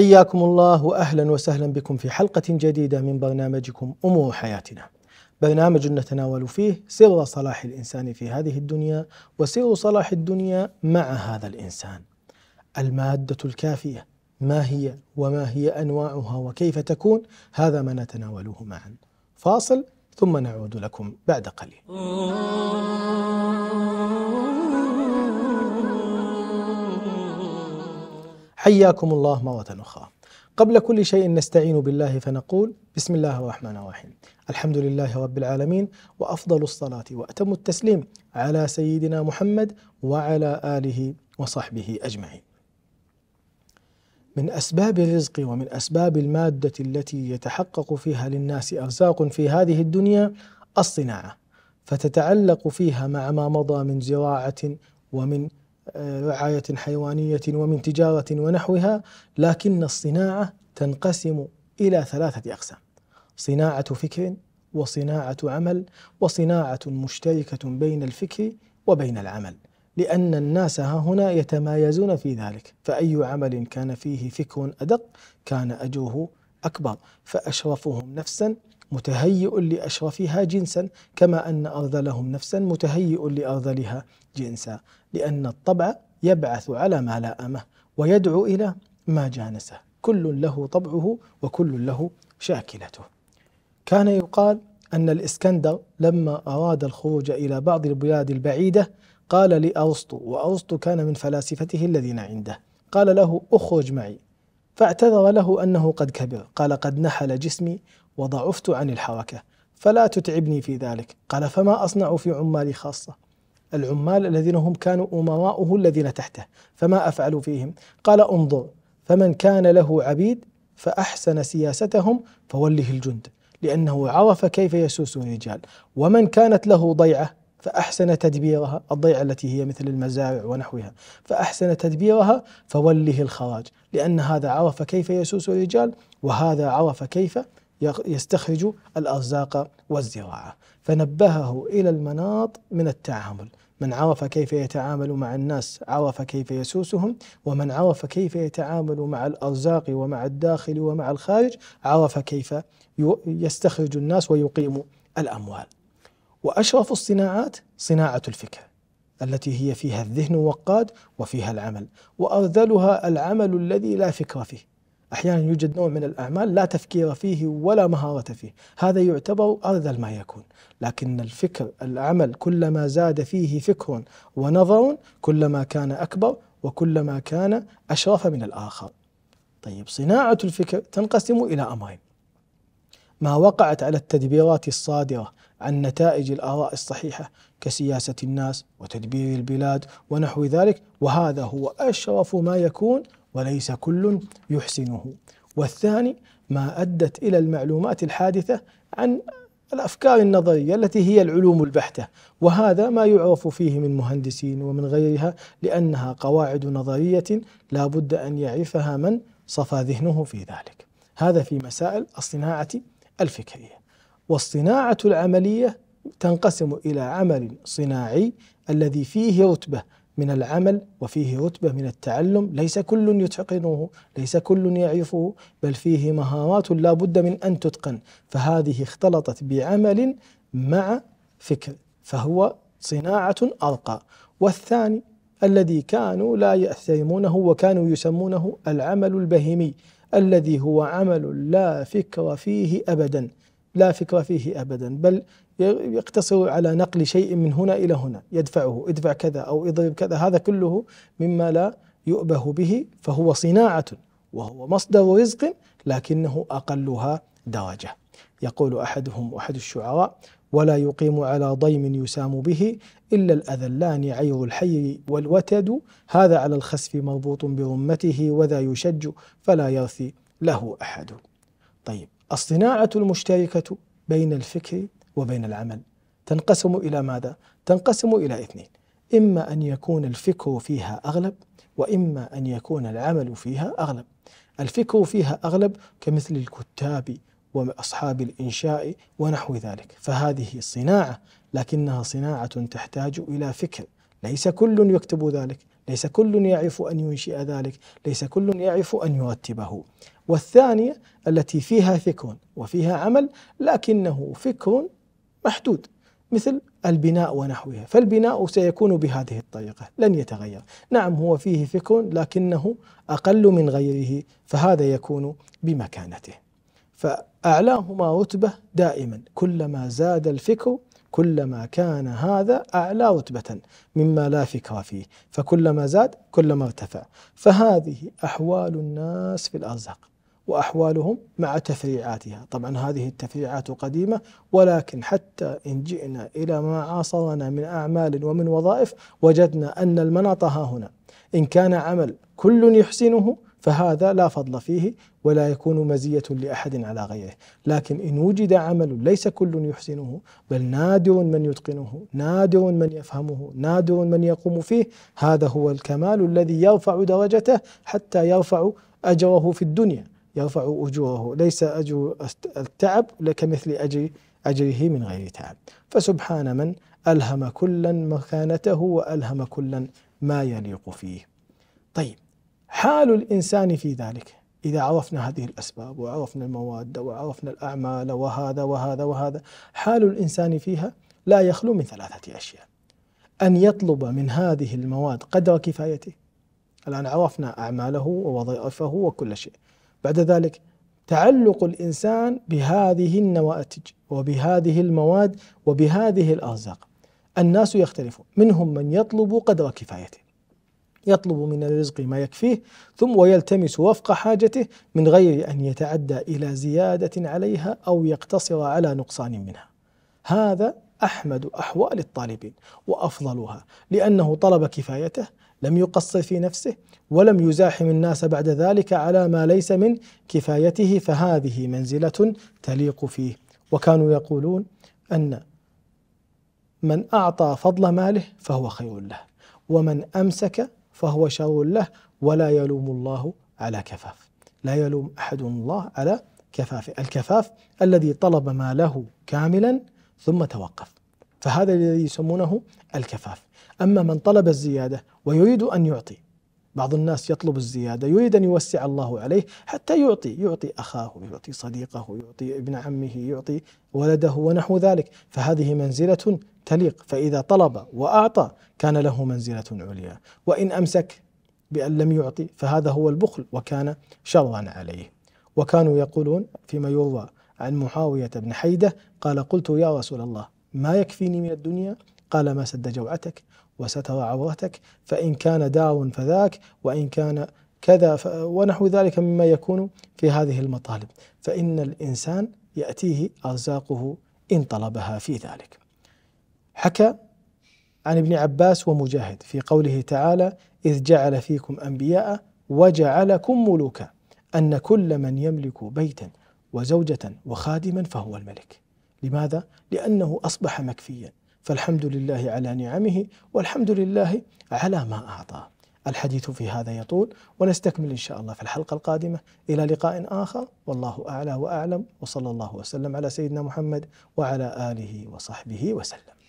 حياكم الله واهلا وسهلا بكم في حلقه جديده من برنامجكم امور حياتنا. برنامج نتناول فيه سر صلاح الانسان في هذه الدنيا وسر صلاح الدنيا مع هذا الانسان. الماده الكافيه ما هي وما هي انواعها وكيف تكون هذا ما نتناوله معا. فاصل ثم نعود لكم بعد قليل. حياكم الله مرة أخرى قبل كل شيء نستعين بالله فنقول بسم الله الرحمن الرحيم الحمد لله رب العالمين وأفضل الصلاة وأتم التسليم على سيدنا محمد وعلى آله وصحبه أجمعين من أسباب الرزق ومن أسباب المادة التي يتحقق فيها للناس أرزاق في هذه الدنيا الصناعة فتتعلق فيها مع ما مضى من زراعة ومن رعاية حيوانية ومن تجارة ونحوها لكن الصناعة تنقسم إلى ثلاثة أقسام صناعة فكر وصناعة عمل وصناعة مشتركة بين الفكر وبين العمل لأن الناس ها هنا يتمايزون في ذلك فأي عمل كان فيه فكر أدق كان أجره أكبر فأشرفهم نفسا متهيئ لأشرفها جنسا كما أن أرذلهم نفسا متهيئ لأرذلها جنسا لأن الطبع يبعث على ما لائمه ويدعو إلى ما جانسه كل له طبعه وكل له شاكلته كان يقال أن الإسكندر لما أراد الخروج إلى بعض البلاد البعيدة قال لأرسطو وأرسطو كان من فلاسفته الذين عنده قال له أخرج معي فاعتذر له أنه قد كبر قال قد نحل جسمي وضعفت عن الحركة فلا تتعبني في ذلك قال فما أصنع في عمالي خاصة العمال الذين هم كانوا أمواؤه الذين تحته فما أفعل فيهم قال انظر فمن كان له عبيد فأحسن سياستهم فوله الجند لأنه عرف كيف يسوس الرجال ومن كانت له ضيعة فأحسن تدبيرها الضيعة التي هي مثل المزارع ونحوها فأحسن تدبيرها فوله الخراج لأن هذا عرف كيف يسوس الرجال وهذا عرف كيف يستخرج الأرزاق والزراعة فنبهه إلى المناط من التعامل من عرف كيف يتعامل مع الناس عرف كيف يسوسهم ومن عرف كيف يتعامل مع الأرزاق ومع الداخل ومع الخارج عرف كيف يستخرج الناس ويقيم الأموال وأشرف الصناعات صناعة الفكر التي هي فيها الذهن وقاد وفيها العمل وأرذلها العمل الذي لا فكر فيه أحيانا يوجد نوع من الأعمال لا تفكير فيه ولا مهارة فيه هذا يعتبر أرذل ما يكون لكن الفكر العمل كلما زاد فيه فكر ونظر كلما كان أكبر وكلما كان أشرف من الآخر طيب صناعة الفكر تنقسم إلى أمرين ما وقعت على التدبيرات الصادرة عن نتائج الآراء الصحيحة كسياسة الناس وتدبير البلاد ونحو ذلك وهذا هو أشرف ما يكون وليس كل يحسنه والثاني ما أدت إلى المعلومات الحادثة عن الافكار النظريه التي هي العلوم البحته وهذا ما يعرف فيه من مهندسين ومن غيرها لانها قواعد نظريه لا بد ان يعرفها من صفى ذهنه في ذلك هذا في مسائل الصناعه الفكريه والصناعه العمليه تنقسم الى عمل صناعي الذي فيه رتبه من العمل وفيه رتبة من التعلم ليس كل يتقنه ليس كل يعرفه بل فيه مهارات لا بد من أن تتقن فهذه اختلطت بعمل مع فكر فهو صناعة أرقى والثاني الذي كانوا لا يحترمونه وكانوا يسمونه العمل البهيمي الذي هو عمل لا فكر فيه أبدا لا فكرة فيه أبدا بل يقتصر على نقل شيء من هنا إلى هنا يدفعه ادفع كذا أو اضرب كذا هذا كله مما لا يؤبه به فهو صناعة وهو مصدر رزق لكنه أقلها درجة يقول أحدهم أحد الشعراء ولا يقيم على ضيم يسام به إلا الأذلان عير الحي والوتد هذا على الخسف مربوط برمته وذا يشج فلا يرثي له أحد طيب الصناعة المشتركة بين الفكر وبين العمل تنقسم إلى ماذا؟ تنقسم إلى اثنين إما أن يكون الفكر فيها أغلب وإما أن يكون العمل فيها أغلب الفكر فيها أغلب كمثل الكتاب وأصحاب الإنشاء ونحو ذلك فهذه صناعة لكنها صناعة تحتاج إلى فكر ليس كل يكتب ذلك ليس كل يعرف أن ينشئ ذلك ليس كل يعرف أن يرتبه والثانية التي فيها فكر وفيها عمل لكنه فكر محدود مثل البناء ونحوها فالبناء سيكون بهذه الطريقة لن يتغير نعم هو فيه فكر لكنه أقل من غيره فهذا يكون بمكانته فأعلاهما رتبة دائما كلما زاد الفكر كلما كان هذا أعلى رتبة مما لا فكر فيه فكلما زاد كلما ارتفع فهذه أحوال الناس في الأرزاق وأحوالهم مع تفريعاتها طبعا هذه التفريعات قديمة ولكن حتى إن جئنا إلى ما عاصرنا من أعمال ومن وظائف وجدنا أن المناط ها هنا إن كان عمل كل يحسنه فهذا لا فضل فيه ولا يكون مزية لأحد على غيره لكن إن وجد عمل ليس كل يحسنه بل نادر من يتقنه نادر من يفهمه نادر من يقوم فيه هذا هو الكمال الذي يرفع درجته حتى يرفع أجره في الدنيا يرفع أجوره ليس أجر التعب كمثل أجر أجره من غير تعب فسبحان من ألهم كلا مكانته وألهم كلا ما يليق فيه طيب حال الإنسان في ذلك إذا عرفنا هذه الأسباب وعرفنا المواد وعرفنا الأعمال وهذا وهذا وهذا حال الإنسان فيها لا يخلو من ثلاثة أشياء أن يطلب من هذه المواد قدر كفايته الآن عرفنا أعماله ووظائفه وكل شيء بعد ذلك تعلق الإنسان بهذه النواتج وبهذه المواد وبهذه الأرزاق الناس يختلفون منهم من يطلب قدر كفايته يطلب من الرزق ما يكفيه ثم ويلتمس وفق حاجته من غير ان يتعدى الى زياده عليها او يقتصر على نقصان منها. هذا احمد احوال الطالبين وافضلها لانه طلب كفايته لم يقصر في نفسه ولم يزاحم الناس بعد ذلك على ما ليس من كفايته فهذه منزله تليق فيه وكانوا يقولون ان من اعطى فضل ماله فهو خير له ومن امسك فهو شر له ولا يلوم الله على كفاف لا يلوم أحد الله على كفاف الكفاف الذي طلب ماله كاملا ثم توقف فهذا الذي يسمونه الكفاف أما من طلب الزيادة ويريد أن يعطي بعض الناس يطلب الزيادة يريد أن يوسع الله عليه حتى يعطي يعطي أخاه يعطي صديقه يعطي ابن عمه يعطي ولده ونحو ذلك فهذه منزلة تليق فإذا طلب وأعطى كان له منزلة عليا وإن أمسك بأن لم يعطي فهذا هو البخل وكان شرا عليه وكانوا يقولون فيما يروى عن معاوية بن حيدة قال قلت يا رسول الله ما يكفيني من الدنيا قال ما سد جوعتك وستر عورتك فإن كان دار فذاك وإن كان كذا ونحو ذلك مما يكون في هذه المطالب فإن الإنسان يأتيه أرزاقه إن طلبها في ذلك حكى عن ابن عباس ومجاهد في قوله تعالى إذ جعل فيكم أنبياء وجعلكم ملوكا أن كل من يملك بيتا وزوجة وخادما فهو الملك لماذا؟ لأنه أصبح مكفيا فالحمد لله على نعمه والحمد لله على ما أعطى الحديث في هذا يطول ونستكمل إن شاء الله في الحلقة القادمة إلى لقاء آخر والله أعلى وأعلم وصلى الله وسلم على سيدنا محمد وعلى آله وصحبه وسلم